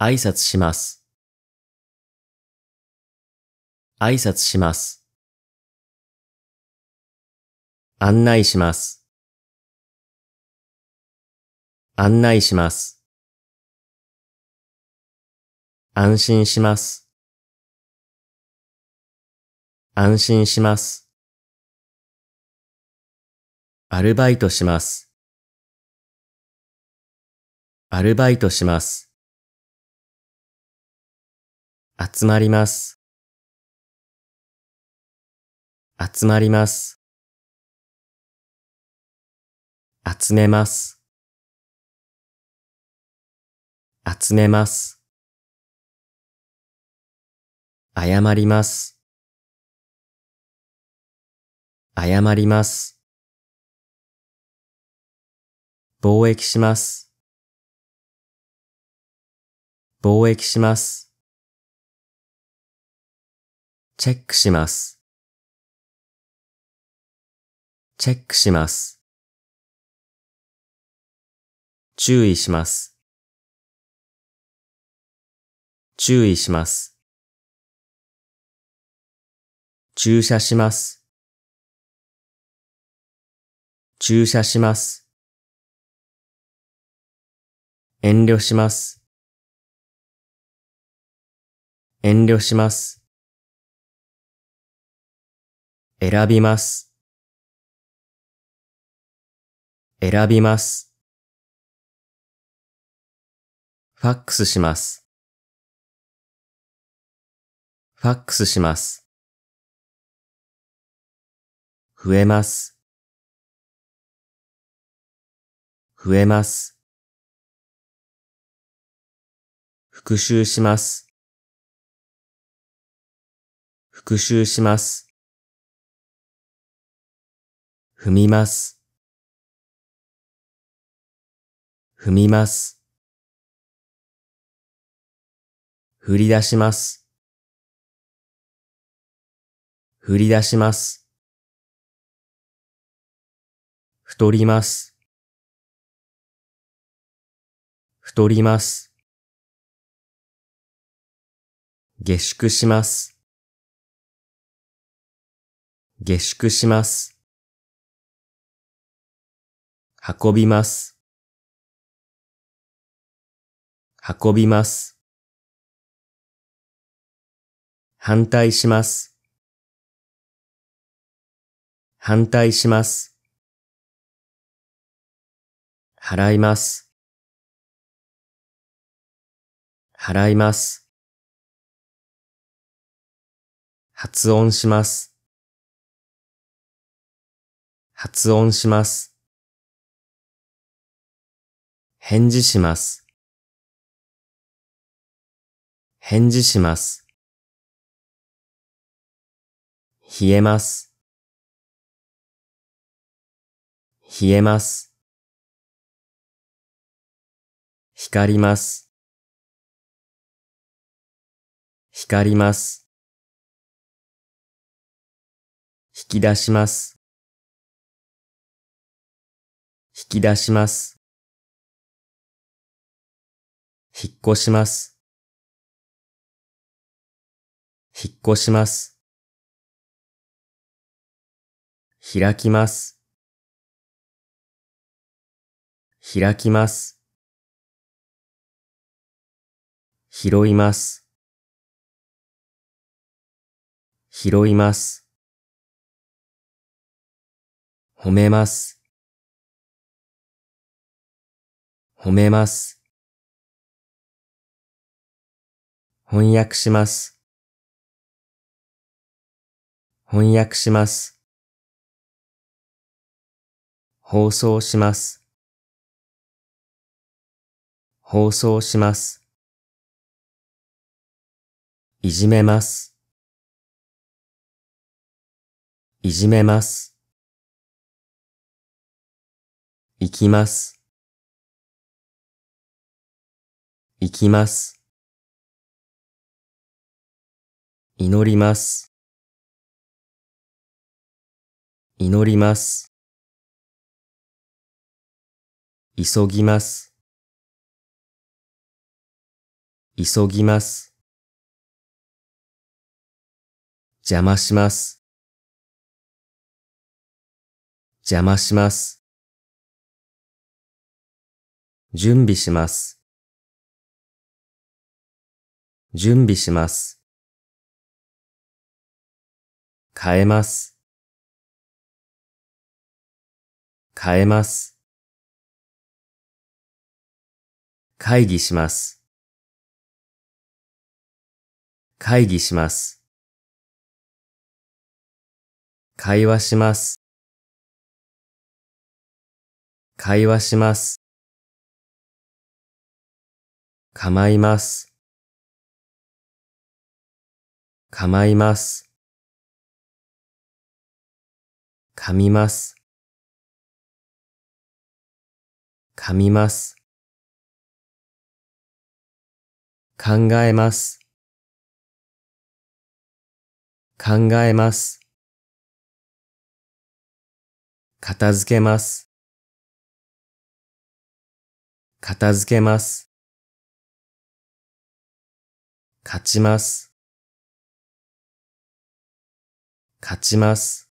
挨拶します。挨拶します。案内します。案内します。安心します。安心します。アルバイトします。アルバイトします。集まります。集まります。集めます。集めます。謝ります。謝ります。貿易します。貿易します。チェックします。チェックします。注意します。注意します。注射します。注射します。遠慮します。遠慮します。選びます。選びます。ファックスします。ファックスします。増えます。増えます。復習します。復習します。踏みます、踏みます。振り出します、振り出します。太ります、太ります。下宿します。下宿します。運びます、運びます。反対します、反対します。払います、払います。発音します。発音します。返事します。返事します。冷えます。冷えます。光ります。光ります。引き出します。引き出します。引っ越します。引っ越します。開きます。開きます。拾います。拾います。褒めます。褒めます。翻訳します。翻訳します。放送します。放送します。いじめます。いじめます。行きます。行きます。祈ります。祈ります。急ぎます。急ぎます。邪魔します。邪魔します。準備します。準備します。変えます。変えます。会議します。会議します。会話します。会話します。構います。構います。噛みます。噛みます。考えます。考えます。片付けます。片付けます。勝ちます。勝ちます。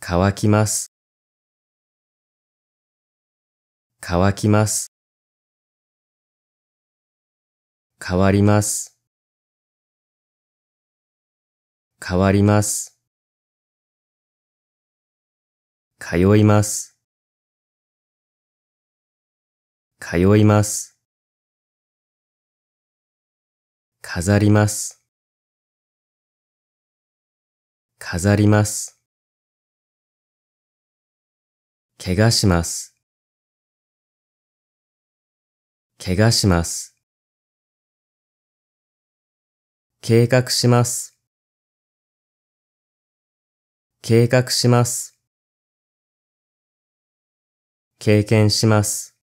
乾きます。乾きます。変わります。変わります。通います。通います。飾ります。飾ります。怪我します。怪我します。計画します。計画します。経験します。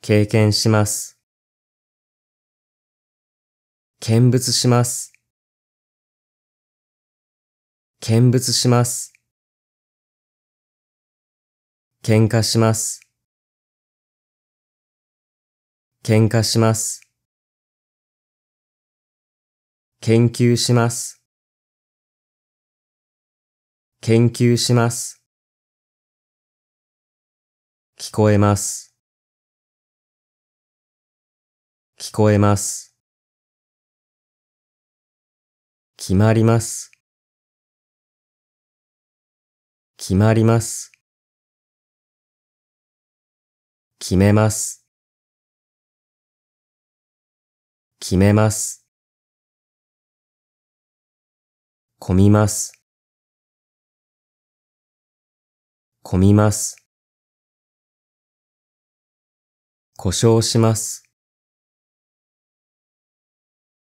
経験します。見物します。見物します。喧嘩します。喧嘩します。研究します。研究します。聞こえます。聞こえます。決まります。決まります。決めます。決めます。混みます。混みます。故障します。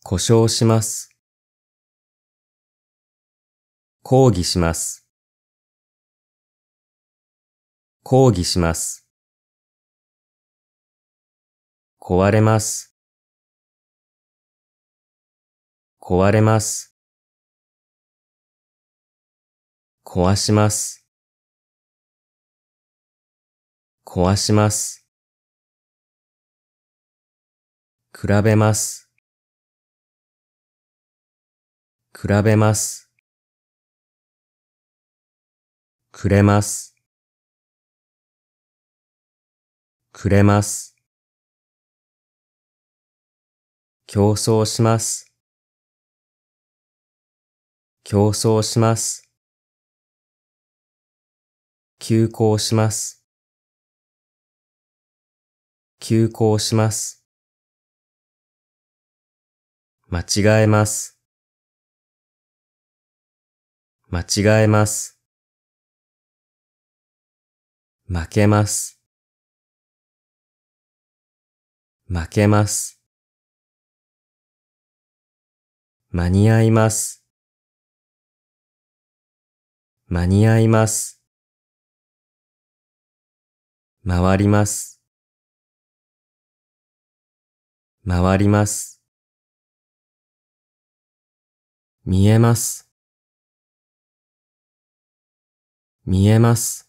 故障します。抗議します。抗議します。壊れます。壊れます。壊します。壊します。比べます。比べます。くれます。くれます。競争します。競争します。休校します。休校します。間違えます。間違えます。負けます。負けます。間に合います。間に合います。回ります。回ります。見えます。見えます。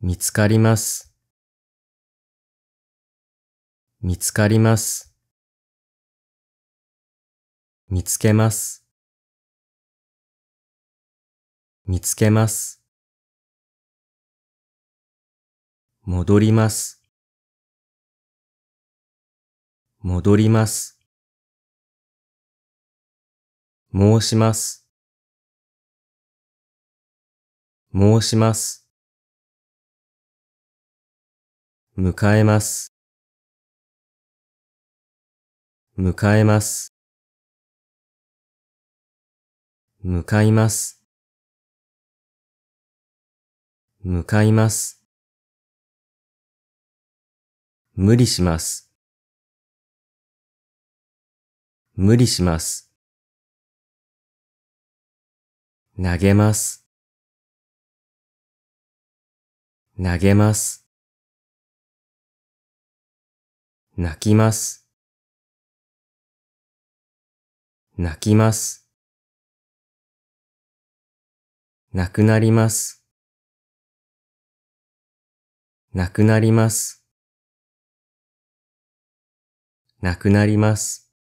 見つかります。見つかります。見つけます。見つけます。戻ります。戻ります。申します。申します。迎えます。迎えます。向かいます。向かいます。無理します。無理します。投げます。投げます。泣きます。泣きます。なくなります。なくなります。なくなります。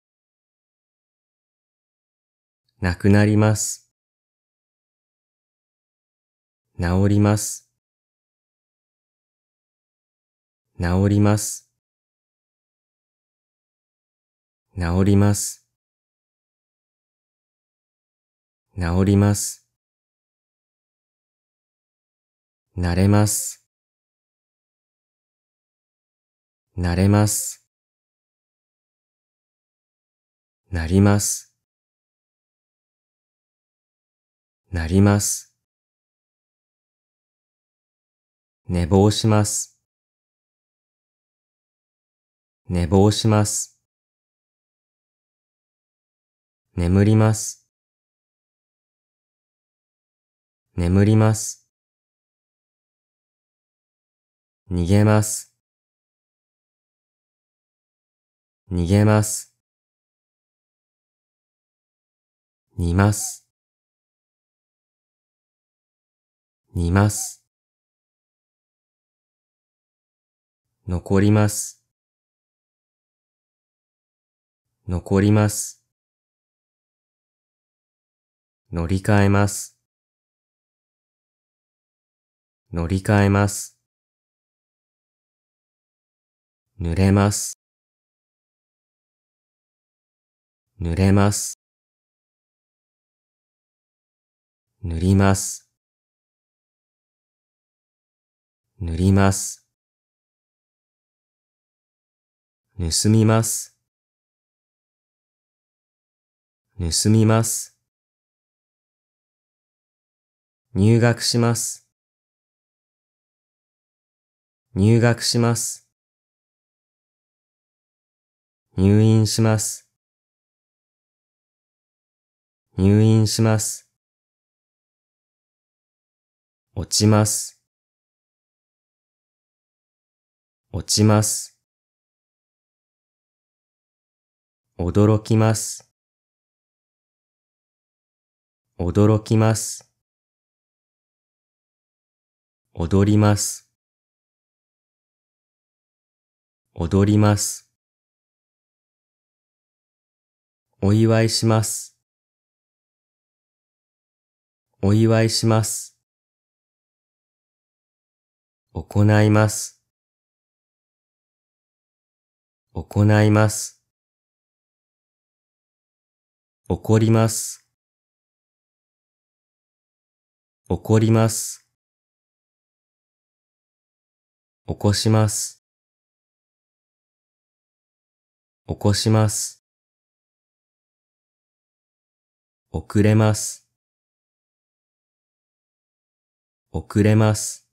なくなります。治ります。治ります。治ります。治ります。なれます。なれます。なります。なります。寝坊します。寝坊します。眠ります。眠ります。逃げます、逃げます、煮ます、煮ます、残ります、残ります、乗り換えます、乗り換えます、濡れます。濡れます。塗ります。塗ります。盗みます。盗みます。入学します。入学します。入院します。入院します。落ちます。落ちます。驚きます。驚きます。踊ります。踊ります。お祝いします。お祝いします。行います。行います。怒ります。怒ります。起こします。起こします。遅れます。遅れます。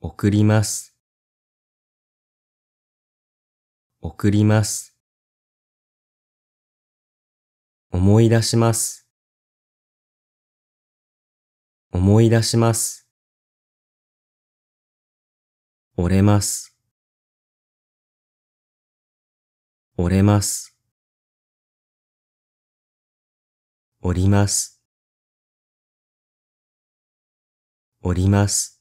送ります。送ります。思い出します。思い出します。折れます。折れます。おります。おります。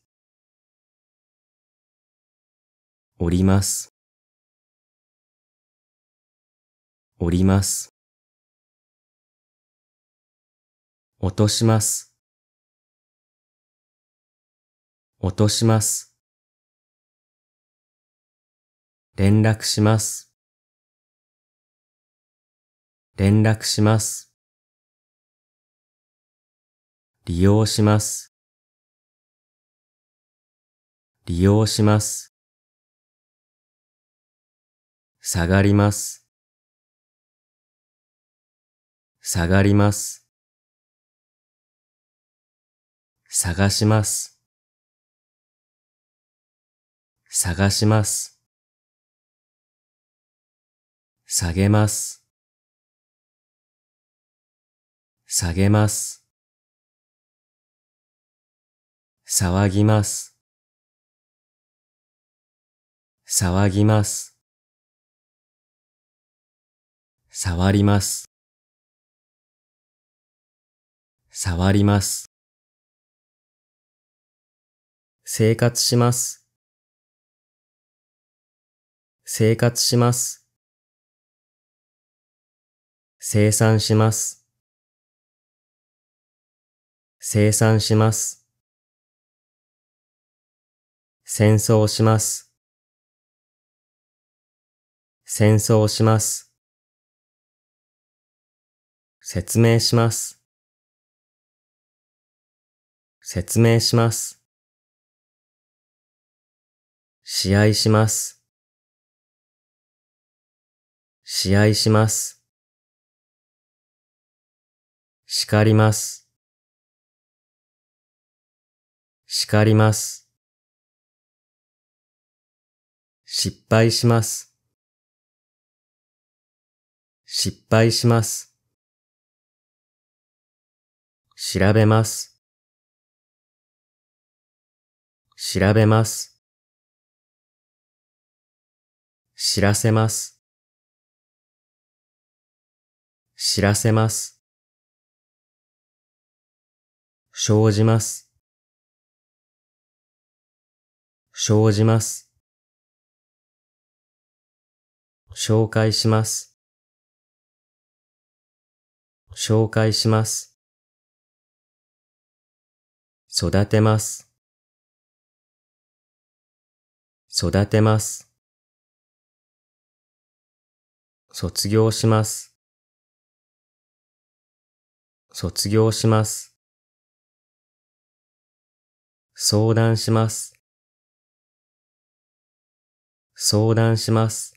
おります。おります。落とします。落とします。連絡します。連絡します。利用します。利用します。下がります。下がります。探します。探します。下げます。下げます。騒ぎます、騒ぎます、触ります、触ります、生活します、生活します、生産します、生産します。戦争します。戦争します。説明します。説明します。試合します。試合します。叱ります。叱ります。失敗します。失敗します。調べます。調べます。知らせます。知らせます。生じます。生じます。紹介します。紹介します。育てます。育てます。卒業します。卒業します。相談します。相談します。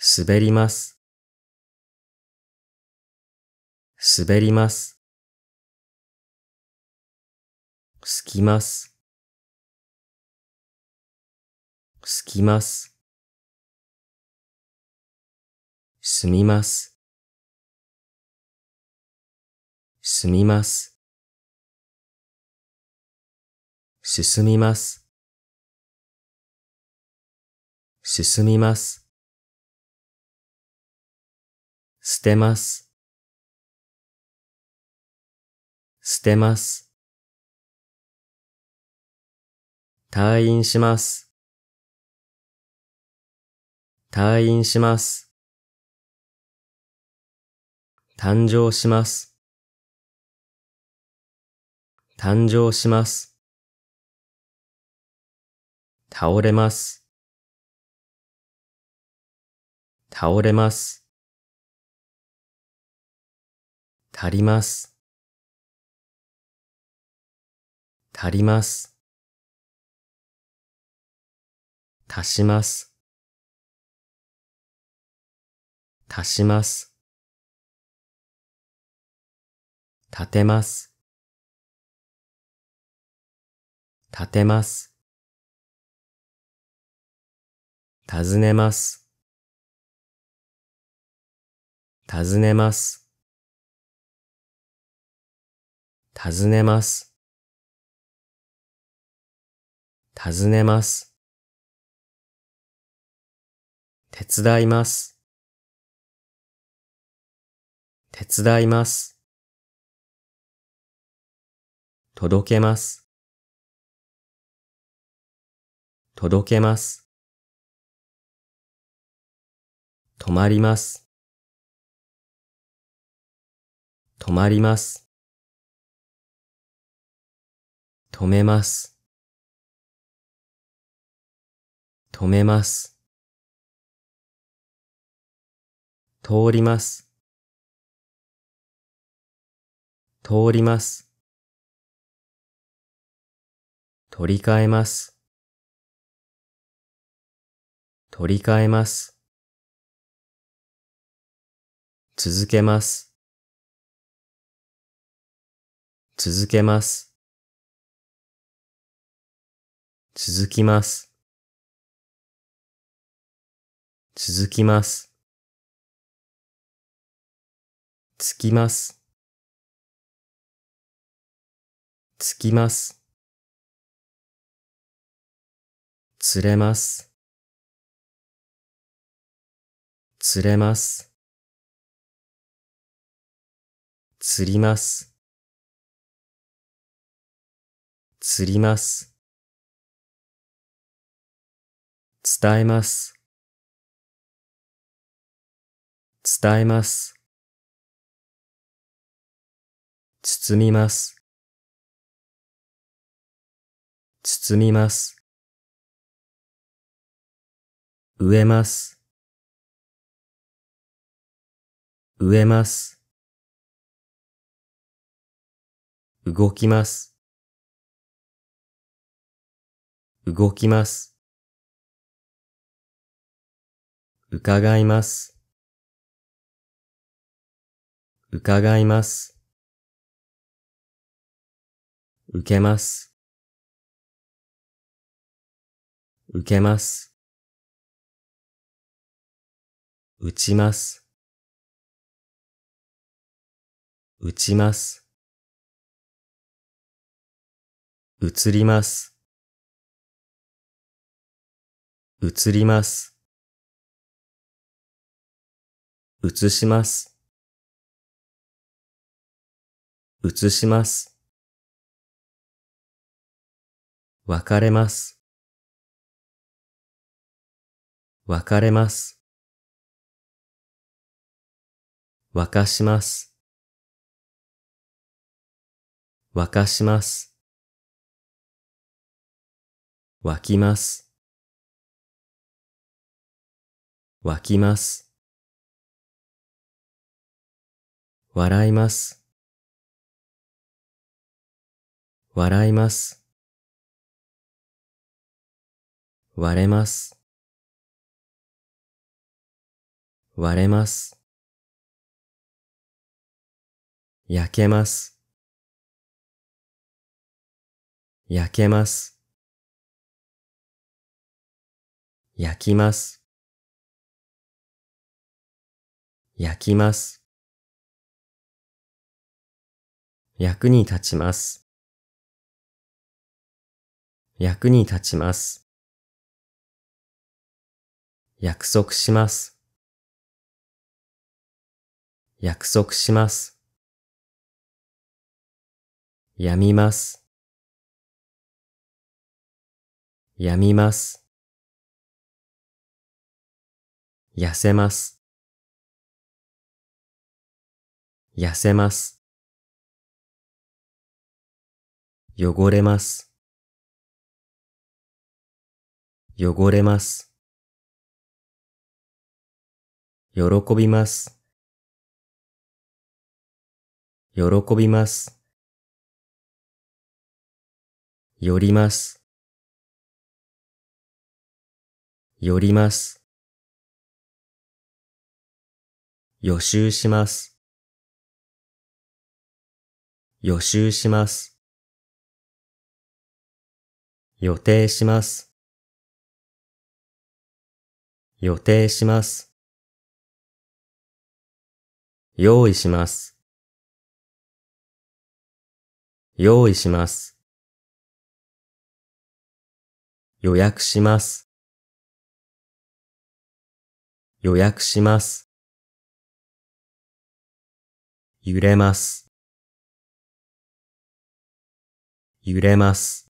滑ります、滑ります。すきます、すきます。すみます、すみます。進みます、進みます。捨てます、捨てます。退院します、退院します。誕生します、誕生します。倒れます。倒れます。足ります、足ります、足します、足します、立てます、立てます、尋ねます、尋ねます。尋ねます。尋ねます。手伝います。手伝います。届けます。届けます。止まります。止まります。止めます。止めます。通ります。通ります。取り替えます。取り替えます。続けます。続けます。続きます。続きます。つきます。つきます。釣れます。釣れます。釣ります。釣ります。伝えます。伝えます。包みます。包みます。植えます。植えます。動きます。動きます。伺います。伺います。受けます。受けます。打ちます。打ちます。移ります。移ります。移します。移します。別れます。別れます。沸かします。沸かします。沸きます。沸きます。笑います。笑います。割れます。割れます。焼けます。焼けます。焼きます。焼きます。役に立ちます。役に立ちます。約束します。約束します。やみます。やみます。痩せます。痩せます。汚れます。汚れます。喜びます。喜びます。寄ります。寄ります。予習します。予習します。予定します。予定します。用意します。用意します。予約します。予約します。揺れます。揺れます。